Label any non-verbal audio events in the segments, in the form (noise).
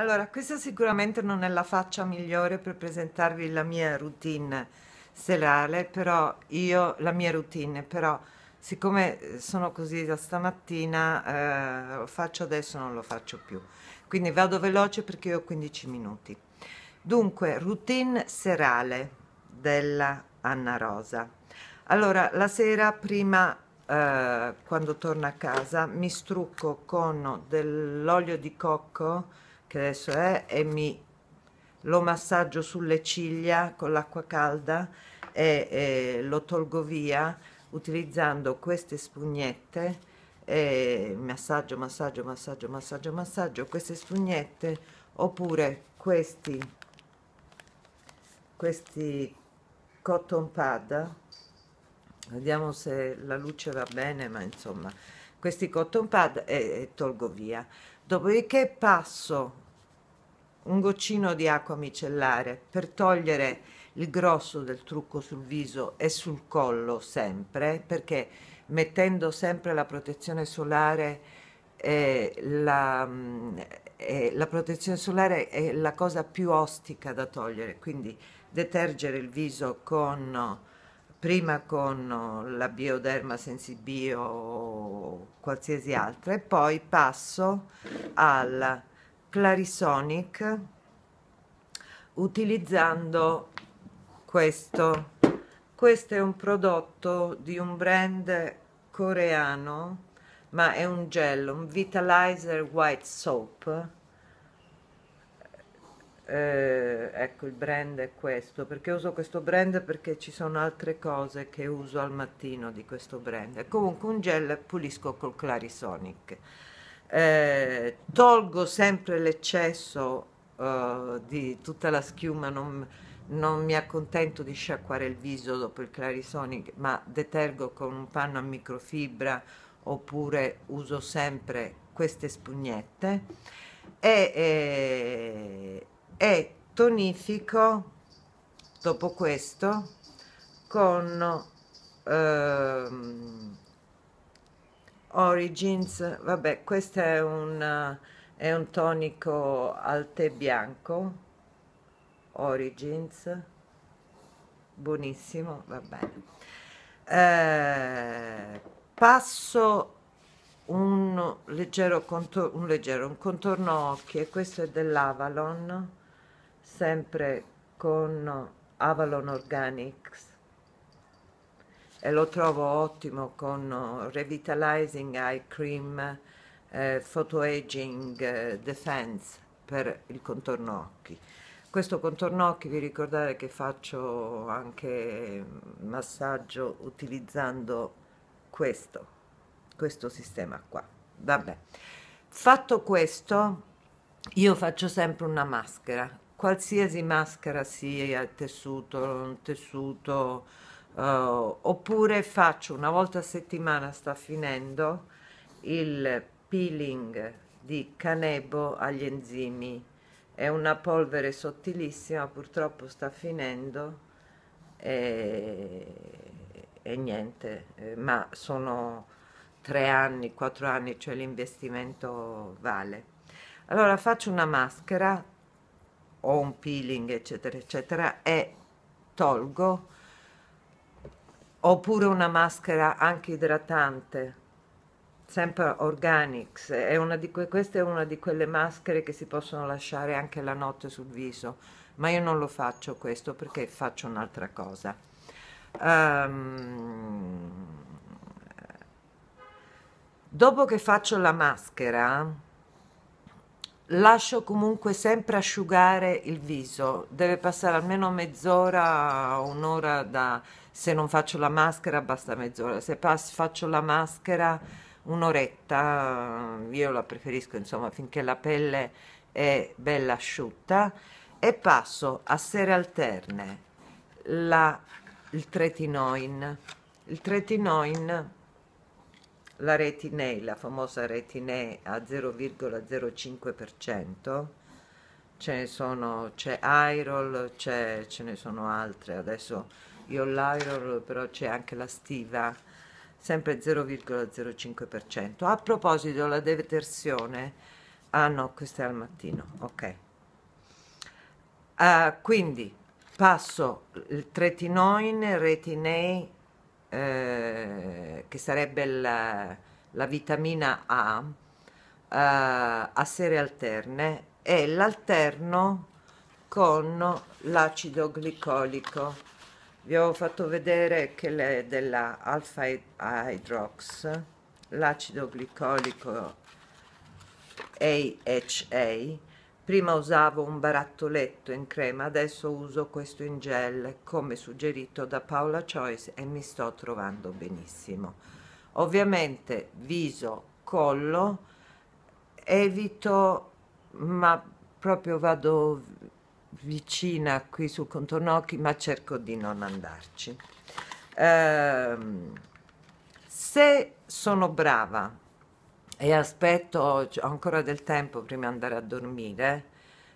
Allora, questa sicuramente non è la faccia migliore per presentarvi la mia routine serale, però io, la mia routine, però siccome eh, sono così da stamattina, eh, lo faccio adesso, non lo faccio più. Quindi vado veloce perché ho 15 minuti. Dunque, routine serale della Anna Rosa. Allora, la sera prima, eh, quando torno a casa, mi strucco con dell'olio di cocco, che adesso è, e mi lo massaggio sulle ciglia con l'acqua calda e, e, lo tolgo via utilizzando queste spugnette e massaggio, massaggio, massaggio, massaggio, massaggio queste spugnette oppure questi questi cotton pad vediamo se la luce va bene ma insomma questi cotton pad e, e tolgo via Dopodiché passo un goccino di acqua micellare per togliere il grosso del trucco sul viso e sul collo sempre, perché mettendo sempre la protezione solare eh, la, eh, la protezione solare è la cosa più ostica da togliere, quindi detergere il viso con prima con eh, la bioderma sensibio o qualsiasi altra e poi passo al Clarisonic utilizzando questo questo è un prodotto di un brand coreano ma è un gel un vitalizer white soap eh, ecco il brand è questo perché uso questo brand perché ci sono altre cose che uso al mattino di questo brand e comunque un gel pulisco col Clarisonic eh, tolgo sempre l'eccesso eh, di tutta la schiuma non, non mi accontento di sciacquare il viso dopo il Clarisonic ma detergo con un panno a microfibra oppure uso sempre queste spugnette e, e eh, e tonifico dopo questo con ehm, Origins, vabbè questo è un, è un tonico al tè bianco, Origins, buonissimo, va bene. Eh, passo un leggero, contor un leggero un contorno occhi e questo è dell'Avalon sempre con Avalon Organics e lo trovo ottimo con Revitalizing Eye Cream eh, Photo Aging eh, Defense per il contorno occhi. Questo contorno occhi vi ricordate che faccio anche massaggio utilizzando questo, questo sistema qua. Vabbè, fatto questo io faccio sempre una maschera qualsiasi maschera sia, tessuto, un tessuto, uh, oppure faccio una volta a settimana, sta finendo, il peeling di canebo agli enzimi. È una polvere sottilissima, purtroppo sta finendo e, e niente, eh, ma sono tre anni, quattro anni, cioè l'investimento vale. Allora faccio una maschera ho un peeling, eccetera, eccetera, e tolgo, oppure una maschera anche idratante, sempre organics, è una di que- questa è una di quelle maschere che si possono lasciare anche la notte sul viso, ma io non lo faccio questo perché faccio un'altra cosa. Um, dopo che faccio la maschera, Lascio comunque sempre asciugare il viso, deve passare almeno mezz'ora, un'ora da... se non faccio la maschera basta mezz'ora, se passo, faccio la maschera un'oretta, io la preferisco insomma finché la pelle è bella asciutta e passo a sere alterne la, il tretinoin. Il tretinoin la retinè, la famosa retinè a 0,05%, ce ne sono, c'è Airol, ce ne sono altre, adesso io ho l'Airol, però c'è anche la stiva, sempre 0,05%. A proposito, la detersione, ah no, questa è al mattino, ok. Uh, quindi passo il tretinoin, retinei, eh, che sarebbe la, la vitamina A, eh, a sere alterne e l'alterno con l'acido glicolico. Vi ho fatto vedere che è della alfa hydrox, l'acido glicolico AHA, Prima usavo un barattoletto in crema, adesso uso questo in gel come suggerito da Paola Choice e mi sto trovando benissimo. Ovviamente viso, collo, evito ma proprio vado vicina qui sul contorno occhi ma cerco di non andarci. Eh, se sono brava e aspetto, ho ancora del tempo prima di andare a dormire,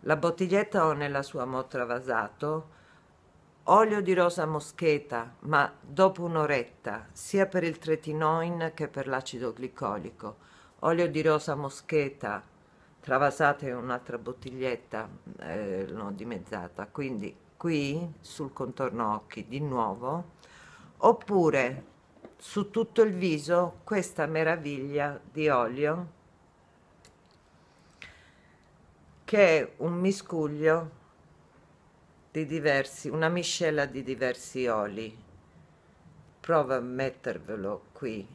la bottiglietta ho nella sua motra vasato, olio di rosa moscheta, ma dopo un'oretta, sia per il tretinoin che per l'acido glicolico. Olio di rosa moscheta travasate un'altra bottiglietta, eh, l'ho dimezzata, quindi qui sul contorno occhi di nuovo, oppure su tutto il viso questa meraviglia di olio che è un miscuglio di diversi, una miscela di diversi oli. Provo a mettervelo qui.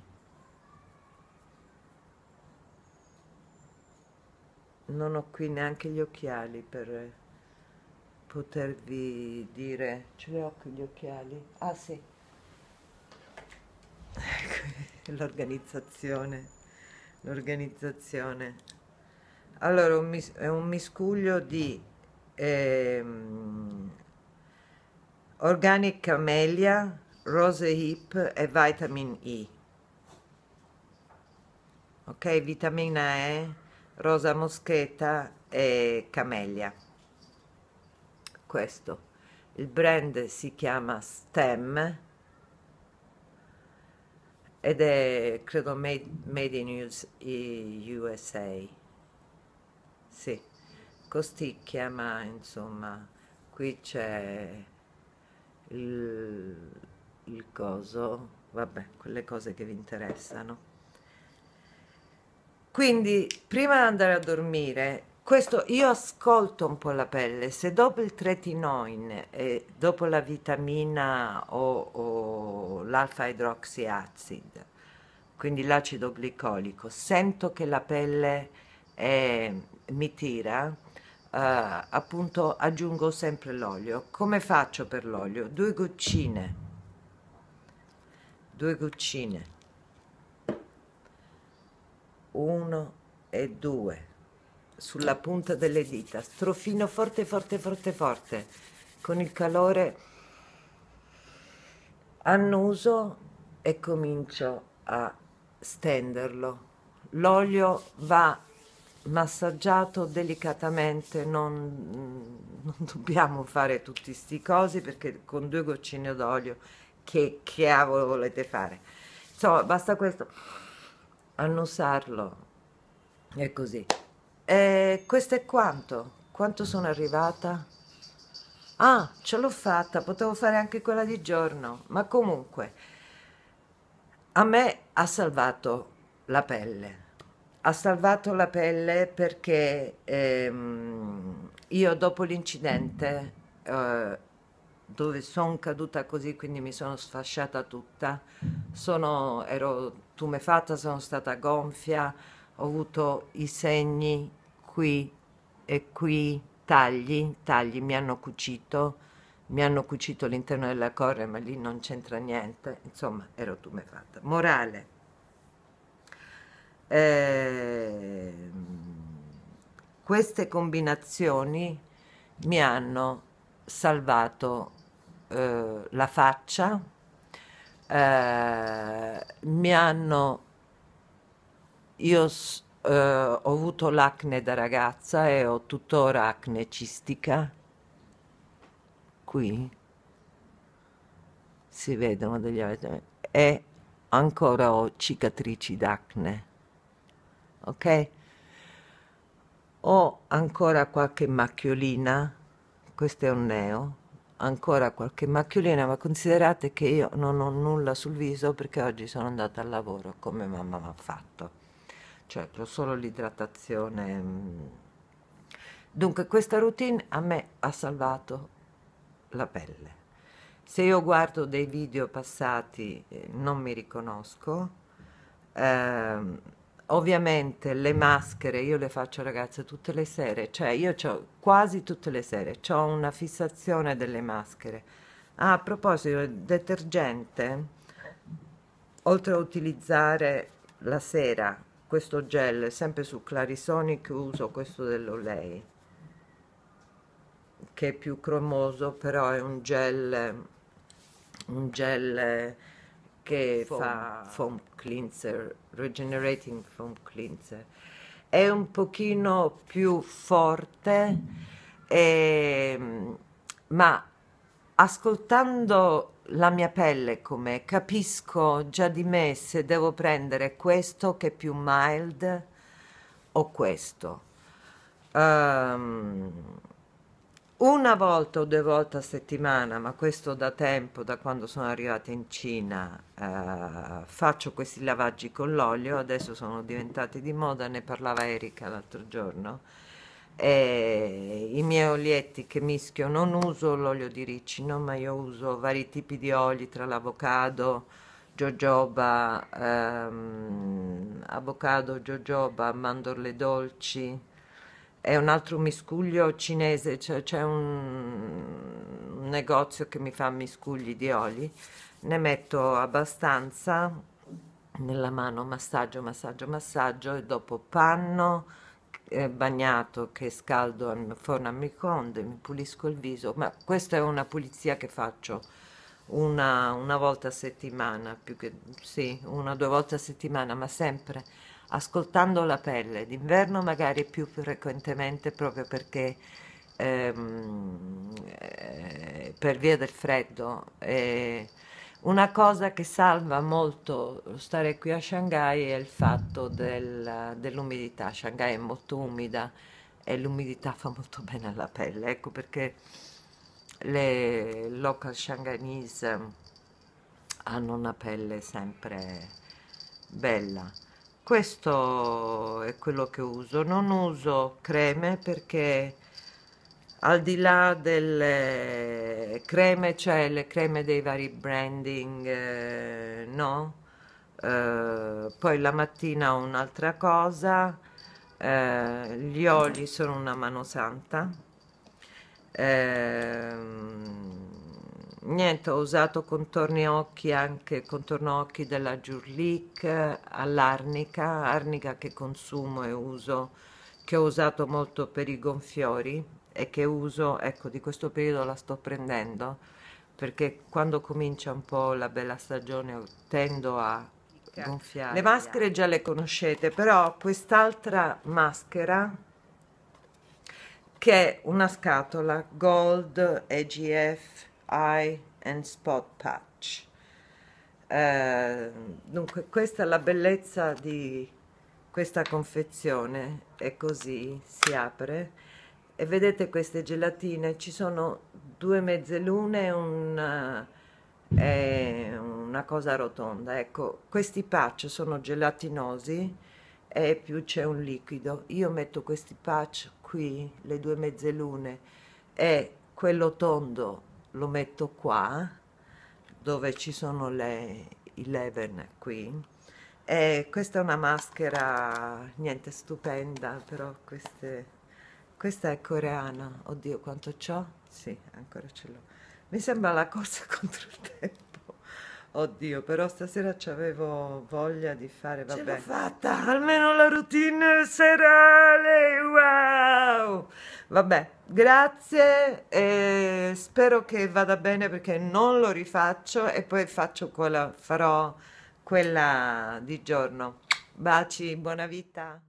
Non ho qui neanche gli occhiali per potervi dire. Ce li ho qui gli occhiali? Ah sì l'organizzazione, l'organizzazione. Allora, un mis- è un miscuglio di ehm, Organic Camellia, Rose Hip e Vitamin E. Ok, vitamina E, rosa moschetta e camellia. Questo. Il brand si chiama STEM ed è credo made, made in US, USA sì costicchia ma insomma qui c'è il, il coso vabbè quelle cose che vi interessano quindi prima di andare a dormire questo io ascolto un po' la pelle, se dopo il tretinoin e dopo la vitamina o, o l'alfa idroxiacid, quindi l'acido glicolico, sento che la pelle è, mi tira, Uh, appunto aggiungo sempre l'olio. Come faccio per l'olio? Due goccine, due goccine, uno e due sulla punta delle dita, strofino forte, forte, forte, forte, con il calore annuso e comincio a stenderlo. L'olio va massaggiato delicatamente, non, non dobbiamo fare tutti sti cosi perché con due goccine d'olio che cavolo volete fare? Insomma, basta questo, annusarlo, è così. E eh, questo è quanto? Quanto sono arrivata? Ah, ce l'ho fatta, potevo fare anche quella di giorno, ma comunque a me ha salvato la pelle. Ha salvato la pelle perché ehm, io dopo l'incidente eh, dove sono caduta così, quindi mi sono sfasciata tutta, sono, ero tumefatta, sono stata gonfia, ho avuto i segni qui e qui tagli, tagli mi hanno cucito, mi hanno cucito l'interno della correa, ma lì non c'entra niente, insomma ero tu me fatta. Morale. Eh, queste combinazioni mi hanno salvato eh, la faccia, eh, mi hanno... Io eh, ho avuto l'acne da ragazza e ho tuttora acne cistica. Qui si vedono degli avete e ancora ho cicatrici d'acne. Ok? Ho ancora qualche macchiolina, questo è un neo, ancora qualche macchiolina, ma considerate che io non ho nulla sul viso perché oggi sono andata al lavoro come mamma mi ha fatto cioè solo l'idratazione. Mm. Dunque questa routine a me ha salvato la pelle. Se io guardo dei video passati eh, non mi riconosco, eh, ovviamente le maschere io le faccio ragazze tutte le sere, cioè io ho quasi tutte le sere, ho una fissazione delle maschere. Ah, a proposito, il detergente, oltre a utilizzare la sera questo gel sempre su Clarisonic uso questo dell'Olei che è più cromoso però è un gel un gel che foam. fa foam cleanser regenerating foam cleanser è un pochino più forte e, ehm, ma ascoltando la mia pelle com'è, capisco già di me se devo prendere questo che è più mild o questo. Um, una volta o due volte a settimana, ma questo da tempo, da quando sono arrivata in Cina, eh, faccio questi lavaggi con l'olio, adesso sono diventati di moda, ne parlava Erika l'altro giorno eh, i miei olietti che mischio, non uso l'olio di ricino, ma io uso vari tipi di oli tra l'avocado, jojoba, ehm, avocado, jojoba, mandorle dolci. È un altro miscuglio cinese, c'è, cioè, un, un negozio che mi fa miscugli di oli. Ne metto abbastanza nella mano, massaggio, massaggio, massaggio e dopo panno eh, bagnato che scaldo al forno a microonde, mi pulisco il viso, ma questa è una pulizia che faccio una, una volta a settimana, più che sì, una o due volte a settimana, ma sempre ascoltando la pelle, d'inverno magari più frequentemente proprio perché ehm, eh, per via del freddo. Eh, una cosa che salva molto stare qui a Shanghai è il fatto del, dell'umidità. Shanghai è molto umida e l'umidità fa molto bene alla pelle, ecco perché le local shanghainese hanno una pelle sempre bella. Questo è quello che uso, non uso creme perché al di là delle creme, cioè le creme dei vari branding, eh, no? Eh, poi la mattina ho un'altra cosa, eh, gli oli sono una mano santa. Ehm, niente, ho usato contorni occhi anche contorno occhi della Jurlik all'arnica, arnica che consumo e uso, che ho usato molto per i gonfiori e che uso, ecco di questo periodo la sto prendendo perché quando comincia un po' la bella stagione tendo a gonfiare. Le maschere già le conoscete, però quest'altra maschera che è una scatola Gold EGF Eye and Spot Patch. Eh, dunque questa è la bellezza di questa confezione, è così, si apre e vedete queste gelatine ci sono due mezzelune e una, e eh, una cosa rotonda ecco questi patch sono gelatinosi e più c'è un liquido io metto questi patch qui le due mezzelune e quello tondo lo metto qua dove ci sono le 11 qui e questa è una maschera niente stupenda però queste questa è coreana, oddio quanto c'ho? Sì, ancora ce l'ho. Mi sembra la corsa (laughs) contro il tempo. Oddio, però stasera avevo voglia di fare, vabbè. Ce l'ho fatta, almeno la routine serale, wow! Vabbè, grazie e spero che vada bene perché non lo rifaccio e poi faccio quella, farò quella di giorno. Baci, buona vita!